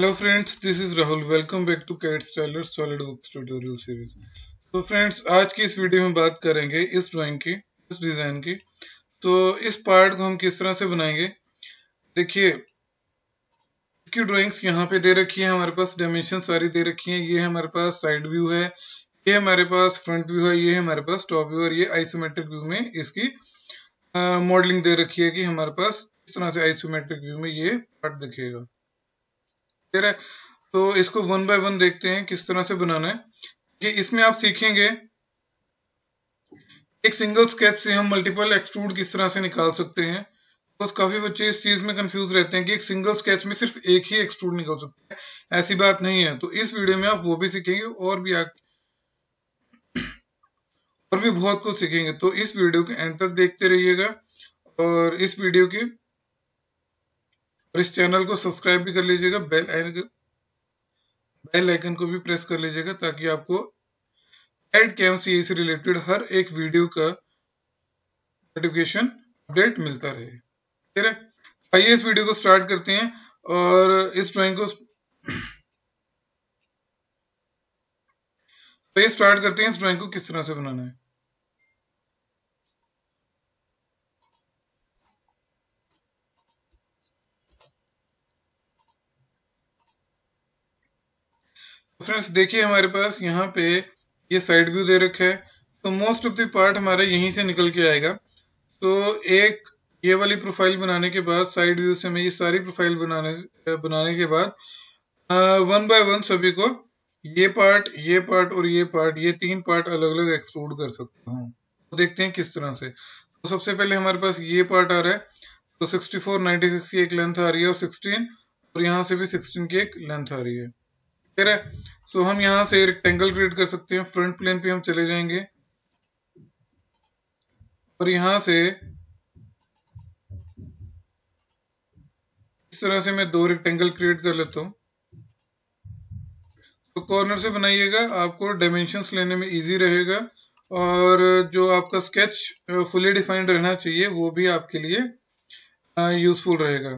Hello friends this is Rahul welcome back to CAD styler solid work tutorial series तो friends आज की इस video में बात करेंगे इस ड्राइंग की इस डिज़ाइन की तो इस पार्ट को हम किस तरह से बनाएंगे देखिए इसकी ड्राइंग्स यहाँ पे दे रखी है हमारे पास डायमेंशन सारी दे रखी है ये हमारे पास साइड व्यू है ये हमारे पास फ्रंट व्यू है ये हमारे पास टॉप व्यू और ये आइसोमेट्रिक व्यू में इसकी मॉडलिंग दे रखी है कि हमारे पास इस तरह से आइसोमेट्रिक व्यू में ये पार्ट दिखेगा दे है तो इसको वन बाय वन देखते हैं किस तरह से बनाना है कि इसमें आप सीखेंगे एक सिंगल स्केच से हम मल्टीपल एक्सट्रूड किस तरह से निकाल सकते हैं तो काफी बच्चे इस चीज में कंफ्यूज रहते हैं कि एक सिंगल स्केच में सिर्फ एक ही एक्सट्रूड निकल सकते हैं ऐसी बात नहीं है तो इस वीडियो में आप वो भी सीखेंगे और भी आप और भी बहुत कुछ सीखेंगे तो इस वीडियो के एंड तक देखते रहिएगा और इस वीडियो की और इस चैनल को सब्सक्राइब भी कर लीजिएगा बेल आइकन बेल आइकन को भी प्रेस कर लीजिएगा ताकि आपको एड कैम सी से रिलेटेड हर एक वीडियो का नोटिफिकेशन अपडेट मिलता रहे ठीक है आइए इस वीडियो को स्टार्ट करते हैं और इस ड्राइंग को तो ये स्टार्ट करते हैं इस ड्राइंग को किस तरह से बनाना है फ्रेंड्स देखिए हमारे पास यहाँ पे ये साइड व्यू दे रखा है तो मोस्ट ऑफ द पार्ट हमारा यहीं से निकल के आएगा तो एक ये वाली प्रोफाइल बनाने के बाद साइड व्यू से मैं ये सारी प्रोफाइल बनाने बनाने के बाद वन बाय वन सभी को ये पार्ट ये पार्ट और ये पार्ट ये तीन पार्ट अलग अलग एक्सक्लूड कर सकता हूँ तो देखते हैं किस तरह से तो सबसे पहले हमारे पास ये पार्ट आ रहा है तो नाइनटी सिक्स की एक लेंथ आ रही है और सिक्सटीन और यहाँ से भी सिक्सटीन की एक लेंथ आ रही है ठीक है सो हम यहां से रेक्टेंगल क्रिएट कर सकते हैं फ्रंट प्लेन पे हम चले जाएंगे और यहां से इस तरह से मैं दो रेक्टेंगल क्रिएट कर लेता हूं तो कॉर्नर से बनाइएगा आपको डायमेंशंस लेने में इजी रहेगा और जो आपका स्केच फुली डिफाइंड रहना चाहिए वो भी आपके लिए यूजफुल रहेगा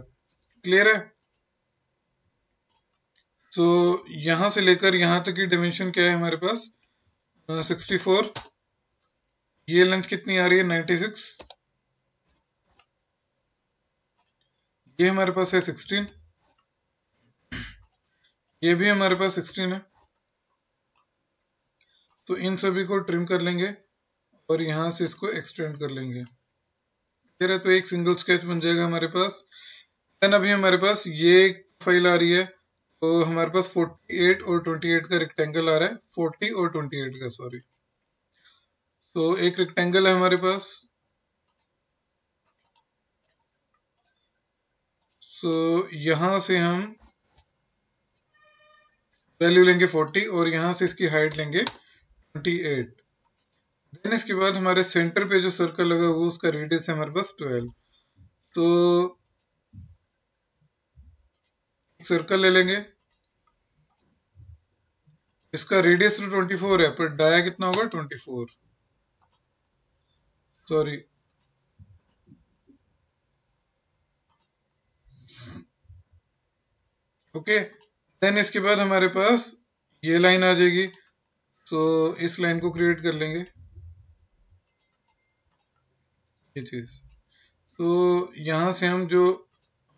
क्लियर है तो यहां से लेकर यहां तक की डिमेंशन क्या है हमारे पास सिक्सटी uh, फोर ये लेंथ कितनी आ रही है नाइन्टी सिक्स ये हमारे पास है सिक्सटीन ये भी हमारे पास सिक्सटीन है तो इन सभी को ट्रिम कर लेंगे और यहां से इसको एक्सटेंड कर लेंगे तो एक सिंगल स्केच बन जाएगा हमारे पास देन अभी हमारे पास ये फाइल आ रही है तो हमारे पास 48 और 28 का रेक्टेंगल आ रहा है 40 और 28 का सॉरी तो एक रेक्टेंगल है हमारे पास सो so, यहां से हम वैल्यू लेंगे 40 और यहां से इसकी हाइट लेंगे 28 देन इसके बाद हमारे सेंटर पे जो सर्कल लगा हुआ उसका रेडियस है हमारे पास 12 तो सर्कल ले लेंगे इसका रेडियस तो 24 है पर डाया कितना होगा 24 सॉरी ओके देन इसके बाद हमारे पास ये लाइन आ जाएगी सो so, इस लाइन को क्रिएट कर लेंगे ये चीज तो यहां से हम जो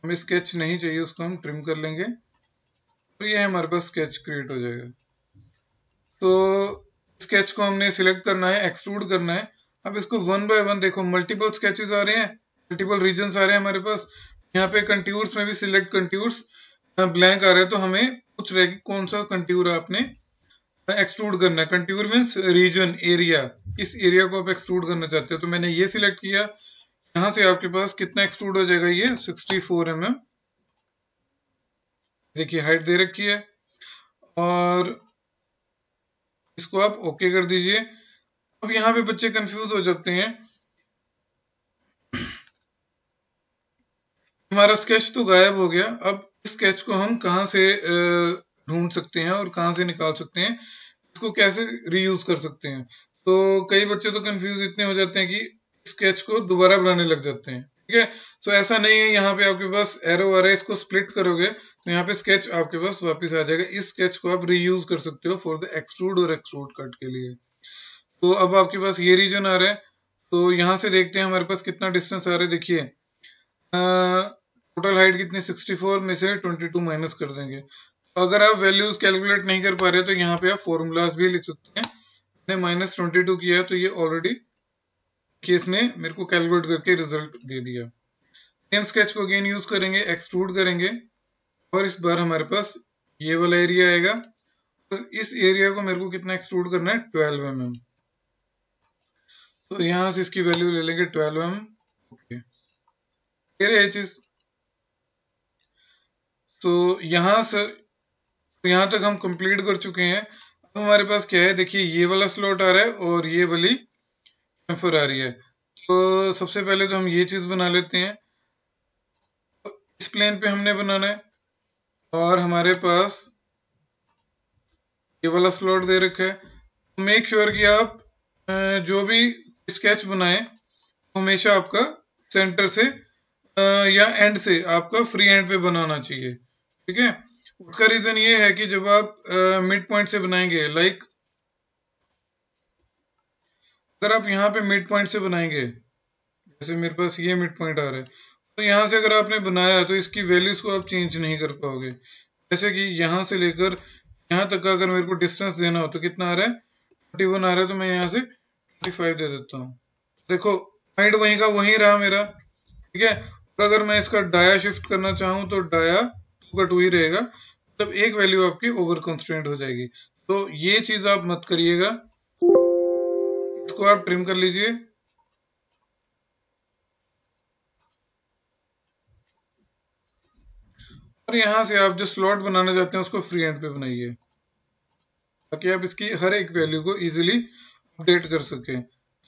हमें स्केच नहीं चाहिए उसको हम ट्रिम कर लेंगे तो ये हमारे पास स्केच क्रिएट हो जाएगा तो स्केच को हमने सिलेक्ट करना है एक्सट्रूड करना है अब इसको वन बाय वन देखो मल्टीपल स्केचेस आ रहे हैं मल्टीपल रीजन आ रहे हैं हमारे पास यहाँ पे कंट्यूर्स में भी सिलेक्ट कंट्यूर्स ब्लैंक आ रहे हैं तो हमें पूछ रहे कि कौन सा कंट्यूर आपने एक्सट्रूड करना है कंट्यूर मीन्स रीजन एरिया किस एरिया को आप एक्सट्रूड करना चाहते हो तो मैंने ये सिलेक्ट किया यहां से आपके पास कितना एक्सट्रूड हो जाएगा ये 64 फोर mm. देखिए हाइट दे रखी है और इसको आप ओके कर दीजिए अब यहां पे बच्चे कंफ्यूज हो जाते हैं हमारा स्केच तो गायब हो गया अब स्केच को हम कहाँ से ढूंढ सकते हैं और कहाँ से निकाल सकते हैं इसको कैसे रीयूज कर सकते हैं तो कई बच्चे तो कंफ्यूज इतने हो जाते हैं कि स्केच को दोबारा बनाने लग जाते हैं ठीक है सो ऐसा नहीं है यहाँ पे आपके पास एरो आ रहा है इसको स्प्लिट करोगे तो यहाँ पे स्केच आपके पास वापस आ जाएगा इस स्केच को आप रीयूज कर सकते हो फॉर द एक्सट्रूड और एक्सट्रूड कट के लिए तो अब आपके पास ये रीजन आ रहा है तो यहाँ से देखते हैं हमारे पास कितना डिस्टेंस आ रहा है देखिए टोटल हाइट कितनी 64 में से 22 माइनस कर देंगे तो अगर आप वैल्यूज कैलकुलेट नहीं कर पा रहे तो यहाँ पे आप फॉर्मूलाज भी लिख सकते हैं माइनस ट्वेंटी किया है तो ये ऑलरेडी कि इसने मेरे को कैलकुलेट करके रिजल्ट दे दिया सेम स्केच को अगेन यूज करेंगे एक्सट्रूड करेंगे और इस बार हमारे पास ये वाला एरिया आएगा तो इस एरिया को मेरे को कितना एक्सट्रूड करना है ट्वेल्व एम mm. तो यहां से इसकी वैल्यू ले लेंगे ट्वेल्व एम ओके चीज तो यहां से तो यहां तक हम कंप्लीट कर चुके हैं अब हमारे पास क्या है देखिए ये वाला स्लॉट आ रहा है और ये वाली ट्रांसफर आ रही है तो सबसे पहले तो हम ये चीज बना लेते हैं तो इस प्लेन पे हमने बनाना है और हमारे पास ये वाला स्लॉट दे रखा है मेक तो श्योर कि आप जो भी स्केच बनाए हमेशा आपका सेंटर से या एंड से आपका फ्री एंड पे बनाना चाहिए ठीक है उसका रीजन ये है कि जब आप मिड पॉइंट से बनाएंगे लाइक अगर आप यहाँ पे मिड पॉइंट से बनाएंगे जैसे मेरे पास ये मिड पॉइंट आ रहा है तो यहाँ से अगर आपने बनाया तो इसकी वैल्यूज को आप चेंज नहीं कर पाओगे जैसे कि यहाँ से लेकर यहाँ तक का अगर मेरे को डिस्टेंस देना हो तो कितना आ रहा है थर्टी आ रहा है तो मैं यहाँ से थर्टी दे देता हूँ देखो पॉइंट वहीं का वहीं रहा मेरा ठीक है और अगर मैं इसका डाया शिफ्ट करना चाहूँ तो डाया टू का टू ही रहेगा मतलब तो एक वैल्यू आपकी ओवर कॉन्स्टेंट हो जाएगी तो ये चीज आप मत करिएगा इसको आप ट्रिम कर लीजिए और यहां से आप जो स्लॉट बनाना चाहते हैं उसको फ्री हैंड पे बनाइए ताकि आप इसकी हर एक वैल्यू को इजीली अपडेट कर सके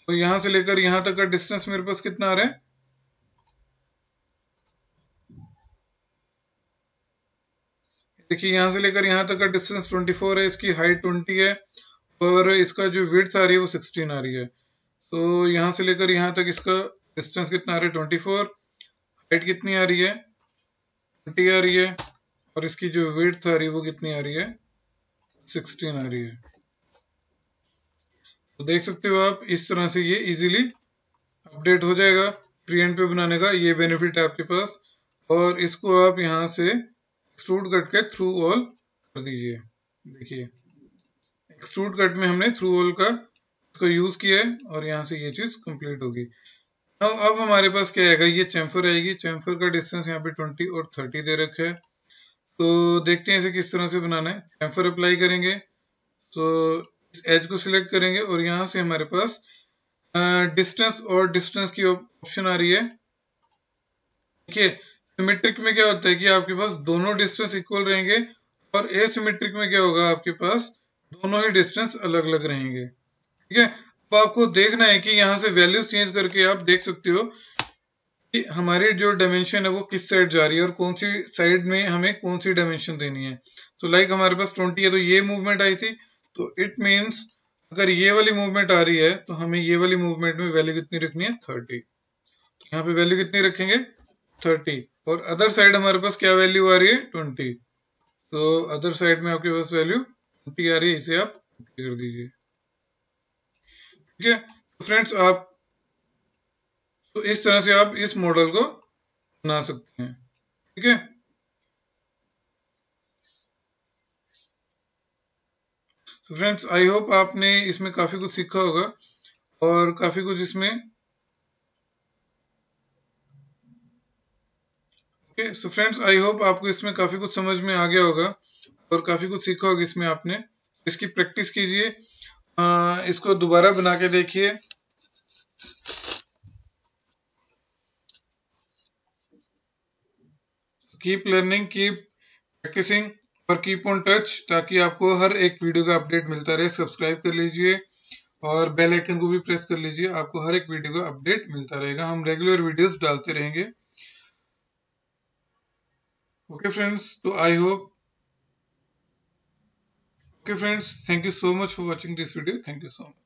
तो यहां से लेकर यहां तक का डिस्टेंस मेरे पास कितना आ रहा है देखिए यहां से लेकर यहां तक का डिस्टेंस 24 है इसकी हाइट 20 है पर इसका जो विड्थ आ रही है वो सिक्सटीन आ रही है तो यहाँ से लेकर यहाँ तक इसका डिस्टेंस कितना आ रहा है ट्वेंटी फोर हाइट कितनी आ रही है ट्वेंटी आ रही है और इसकी जो विड्थ आ रही है वो कितनी आ रही है सिक्सटीन आ रही है तो देख सकते हो आप इस तरह से ये इजीली अपडेट हो जाएगा फ्री एंड पे बनाने का ये बेनिफिट है आपके पास और इसको आप यहाँ से एक्सट्रूड कट के थ्रू ऑल कर दीजिए देखिए एक्सट्रूड कट में हमने थ्रू होल का इसको तो यूज किया है और यहाँ से ये चीज कंप्लीट होगी अब अब हमारे पास क्या आएगा ये चैम्फर आएगी चैम्फर का डिस्टेंस यहाँ पे ट्वेंटी और थर्टी दे रखा है तो देखते हैं इसे किस तरह से बनाना है चैम्फर अप्लाई करेंगे तो इस एज को सिलेक्ट करेंगे और यहाँ से हमारे पास डिस्टेंस और डिस्टेंस की ऑप्शन आ रही है देखिए सिमेट्रिक में क्या होता है कि आपके पास दोनों डिस्टेंस इक्वल रहेंगे और एसिमेट्रिक में क्या होगा आपके पास दोनों ही डिस्टेंस अलग अलग रहेंगे ठीक है अब आपको देखना है कि यहाँ से वैल्यूज चेंज करके आप देख सकते हो कि हमारी जो डायमेंशन है वो किस साइड जा रही है और कौन सी साइड में हमें कौन सी डायमेंशन देनी है तो लाइक हमारे पास 20 है तो ये मूवमेंट आई थी तो इट मीन्स अगर ये वाली मूवमेंट आ रही है तो हमें ये वाली मूवमेंट में वैल्यू कितनी रखनी है थर्टी तो यहाँ पे वैल्यू कितनी रखेंगे थर्टी और अदर साइड हमारे पास क्या वैल्यू आ रही है ट्वेंटी तो अदर साइड में आपके पास वैल्यू टी आ रही है इसे आप कर दीजिए ठीक है तो फ्रेंड्स आप तो इस तरह से आप इस मॉडल को बना सकते हैं ठीक है तो फ्रेंड्स आई होप आपने इसमें काफी कुछ सीखा होगा और काफी कुछ इसमें okay so friends I hope आपको इसमें काफी कुछ समझ में आ गया होगा और काफ़ी कुछ सीखा होगा इसमें आपने इसकी प्रैक्टिस कीजिए इसको दोबारा बना के देखिए कीप लर्निंग कीप प्रैक्टिसिंग और कीप ऑन टच ताकि आपको हर एक वीडियो का अपडेट मिलता रहे सब्सक्राइब कर लीजिए और बेल आइकन को भी प्रेस कर लीजिए आपको हर एक वीडियो का अपडेट मिलता रहेगा हम रेगुलर वीडियोस डालते रहेंगे ओके फ्रेंड्स तो I hope Okay friends, thank you so much for watching this video. Thank you so much.